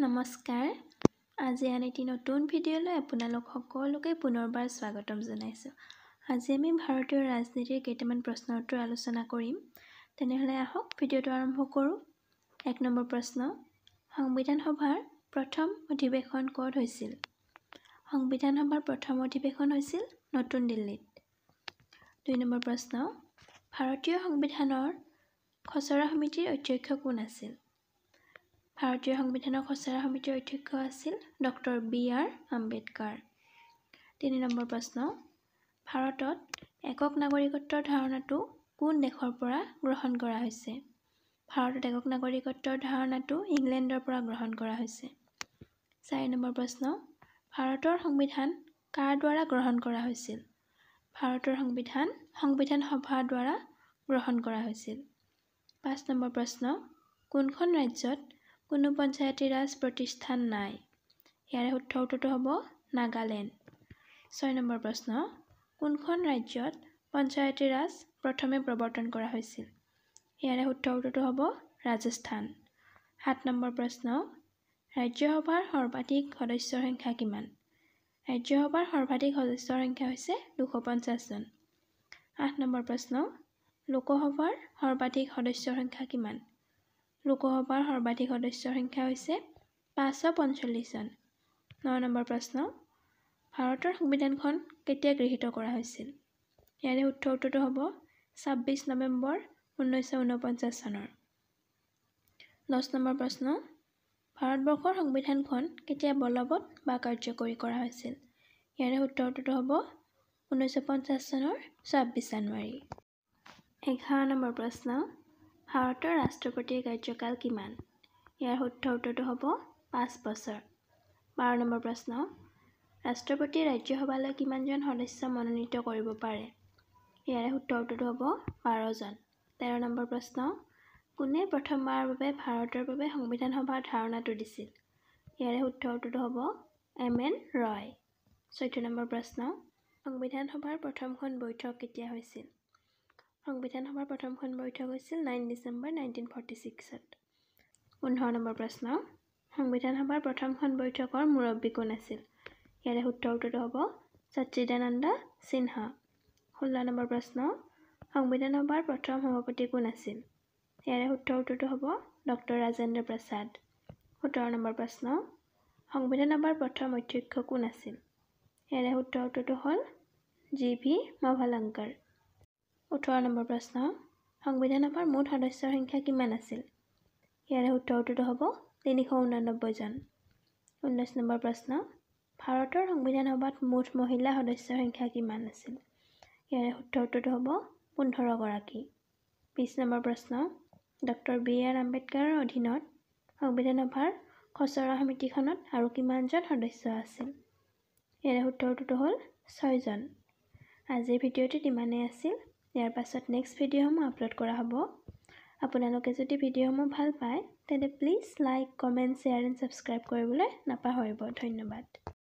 নমস্কাৰ আজি আন এটি নতুন ভিডিঅ'লৈ আপোনালোক সকলোকে পুনৰবাৰ স্বাগতম জনাইছোঁ আজি আমি ভাৰতীয় ৰাজনীতিৰ কেইটামান প্ৰশ্নৰ উত্তৰ আলোচনা কৰিম তেনেহ'লে আহক ভিডিঅ'টো আৰম্ভ কৰোঁ এক নম্বৰ প্ৰশ্ন সংবিধান সভাৰ প্ৰথম অধিৱেশন ক'ত হৈছিল সংবিধান সভাৰ প্ৰথম অধিৱেশন হৈছিল নতুন দিল্লীত দুই নম্বৰ প্ৰশ্ন ভাৰতীয় সংবিধানৰ খচৰা সমিতিৰ অধ্যক্ষ কোন আছিল ভাৰতীয় সংবিধানৰ খচৰা সমিতিৰ অধ্যক্ষ আছিল ডক্টৰ বি আৰ আম্বেদকাৰ তিনি নম্বৰ প্ৰশ্ন ভাৰতত একক নাগৰিকত্বৰ ধাৰণাটো কোন দেশৰ পৰা গ্ৰহণ কৰা হৈছে ভাৰতত একক নাগৰিকত্বৰ ধাৰণাটো ইংলেণ্ডৰ পৰা গ্ৰহণ কৰা হৈছে চাৰি নম্বৰ প্ৰশ্ন ভাৰতৰ সংবিধান কাৰ দ্বাৰা গ্ৰহণ কৰা হৈছিল ভাৰতৰ সংবিধান সংবিধান সভাৰ দ্বাৰা গ্ৰহণ কৰা হৈছিল পাঁচ নম্বৰ প্ৰশ্ন কোনখন ৰাজ্যত কোনো পঞ্চায়তী ৰাজ প্ৰতিষ্ঠান নাই ইয়াৰে শুদ্ধ উত্তৰটো হ'ব নাগালেণ্ড ছয় নম্বৰ প্ৰশ্ন কোনখন ৰাজ্যত পঞ্চায়তী ৰাজ প্ৰথমে প্ৰৱৰ্তন কৰা হৈছিল ইয়াৰে শুদ্ধ উত্তৰটো হ'ব ৰাজস্থান সাত নম্বৰ প্ৰশ্ন ৰাজ্যসভাৰ সৰ্বাধিক সদস্যৰ সংখ্যা কিমান ৰাজ্যসভাৰ সৰ্বাধিক সদস্যৰ সংখ্যা হৈছে দুশ পঞ্চাছজন আঠ নম্বৰ প্ৰশ্ন লোকসভাৰ সৰ্বাধিক সদস্যৰ সংখ্যা কিমান লোকসভাৰ সৰ্বাধিক সদস্যৰ সংখ্যা হৈছে পাঁচশ পঞ্চল্লিছজন ন নম্বৰ প্ৰশ্ন ভাৰতৰ সংবিধানখন কেতিয়া গৃহীত কৰা হৈছিল ইয়াৰে উত্তৰ উত্তৰটো হ'ব ছাব্বিছ নৱেম্বৰ ঊনৈছশ ঊনপঞ্চাছ চনৰ দহ নম্বৰ প্ৰশ্ন ভাৰতবৰ্ষৰ সংবিধানখন কেতিয়া বলবৎ বা কাৰ্যকৰী কৰা হৈছিল ইয়াৰে উত্তৰ উত্তৰটো হ'ব ঊনৈছশ পঞ্চাছ চনৰ ছাব্বিছ জানুৱাৰী এঘাৰ নম্বৰ প্ৰশ্ন ভাৰতৰ ৰাষ্ট্ৰপতিৰ কাৰ্যকাল কিমান ইয়াৰ শুদ্ধ উত্তৰটো হ'ব পাঁচ বছৰ বাৰ নম্বৰ প্ৰশ্ন ৰাষ্ট্ৰপতিয়ে ৰাজ্যসভালৈ কিমানজন সদস্য মনোনীত কৰিব পাৰে ইয়াৰে শুদ্ধ উত্তৰটো হ'ব বাৰজন তেৰ নম্বৰ প্ৰশ্ন কোনে প্ৰথমবাৰৰ বাবে ভাৰতৰ বাবে সংবিধান সভাৰ ধাৰণাটো দিছিল ইয়াৰে শুদ্ধ উত্তৰটো হ'ব এম এন ৰয় চৈধ্য নম্বৰ প্ৰশ্ন সংবিধান সভাৰ প্ৰথমখন বৈঠক কেতিয়া হৈছিল সংবিধান সভাৰ প্ৰথমখন বৈঠক হৈছিল নাইন ডিচেম্বৰ নাইনটিন ফৰ্টি ছিক্সত পোন্ধৰ নম্বৰ প্ৰশ্ন সংবিধান সভাৰ প্ৰথমখন বৈঠকৰ মুৰব্বী কোন আছিল ইয়াৰে উত্তৰটো হ'ব সচ্চিদানন্দ সিনহা ষোল্ল নম্বৰ প্ৰশ্ন সংবিধান সভাৰ প্ৰথম সভাপতি কোন আছিল ইয়াৰে উত্তৰটো হ'ব ডক্টৰ ৰাজেন্দ্ৰ প্ৰসাদ সোতৰ নম্বৰ প্ৰশ্ন সংবিধান সভাৰ প্ৰথম অধ্যক্ষ কোন আছিল ইয়াৰে উত্তৰটো হ'ল জি ভি মভালংকাৰ ওঠৰ নম্বৰ প্ৰশ্ন সংবিধান সভাৰ মুঠ সদস্যৰ সংখ্যা কিমান আছিল ইয়াৰে উত্তৰটোতো হ'ব তিনিশ ঊনানব্বৈজন ঊনৈছ নম্বৰ প্ৰশ্ন ভাৰতৰ সংবিধান সভাত মুঠ মহিলা সদস্যৰ সংখ্যা কিমান আছিল ইয়াৰে উত্তৰটোতো হ'ব পোন্ধৰগৰাকী বিছ নম্বৰ প্ৰশ্ন ডক্টৰ বি আৰ আম্বেদকাৰৰ অধীনত সংবিধান সভাৰ খচৰা সমিতিখনত আৰু কিমানজন সদস্য আছিল ইয়াৰে উত্তৰটোতো হ'ল ছয়জন আজিৰ ভিডিঅ'টোত ইমানেই আছিল ইয়াৰ পাছত নেক্সট ভিডিঅ'সমূহ আপলোড কৰা হ'ব আপোনালোকে যদি ভিডিঅ'সমূহ ভাল পায় তেন্তে please like comment share and subscribe কৰিবলৈ নাপাহৰিব ধন্যবাদ